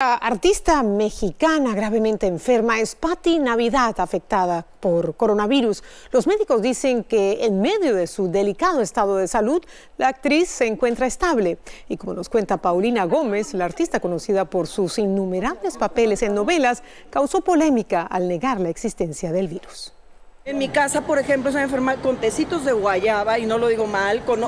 La artista mexicana gravemente enferma es Patti Navidad, afectada por coronavirus. Los médicos dicen que en medio de su delicado estado de salud, la actriz se encuentra estable. Y como nos cuenta Paulina Gómez, la artista conocida por sus innumerables papeles en novelas, causó polémica al negar la existencia del virus. En mi casa, por ejemplo, se enferma con tecitos de guayaba, y no lo digo mal, con,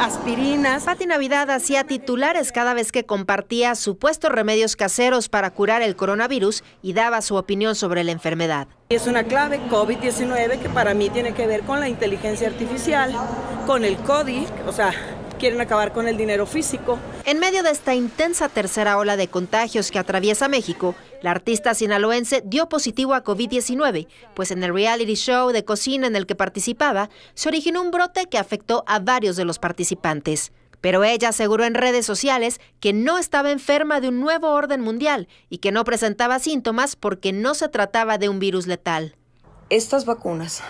aspirinas. Pati Navidad hacía titulares cada vez que compartía supuestos remedios caseros para curar el coronavirus y daba su opinión sobre la enfermedad. Es una clave COVID-19 que para mí tiene que ver con la inteligencia artificial, con el CODI, o sea, quieren acabar con el dinero físico. En medio de esta intensa tercera ola de contagios que atraviesa México, la artista sinaloense dio positivo a COVID-19, pues en el reality show de cocina en el que participaba se originó un brote que afectó a varios de los participantes. Pero ella aseguró en redes sociales que no estaba enferma de un nuevo orden mundial y que no presentaba síntomas porque no se trataba de un virus letal. Estas vacunas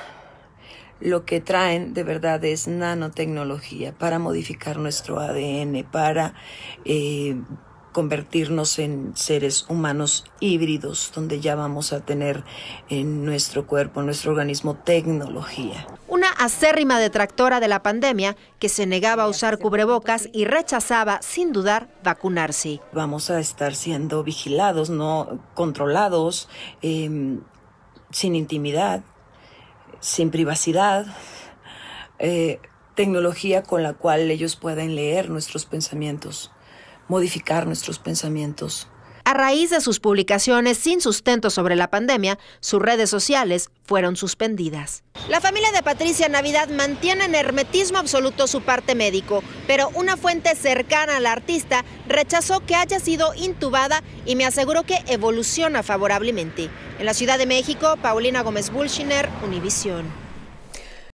lo que traen de verdad es nanotecnología para modificar nuestro ADN, para eh, convertirnos en seres humanos híbridos, donde ya vamos a tener en nuestro cuerpo, en nuestro organismo, tecnología. Una acérrima detractora de la pandemia que se negaba a usar cubrebocas y rechazaba, sin dudar, vacunarse. Vamos a estar siendo vigilados, no controlados, em, sin intimidad, sin privacidad, eh, tecnología con la cual ellos pueden leer nuestros pensamientos, modificar nuestros pensamientos, a raíz de sus publicaciones sin sustento sobre la pandemia, sus redes sociales fueron suspendidas. La familia de Patricia Navidad mantiene en hermetismo absoluto su parte médico, pero una fuente cercana a la artista rechazó que haya sido intubada y me aseguró que evoluciona favorablemente. En la Ciudad de México, Paulina Gómez Bulchiner, Univisión.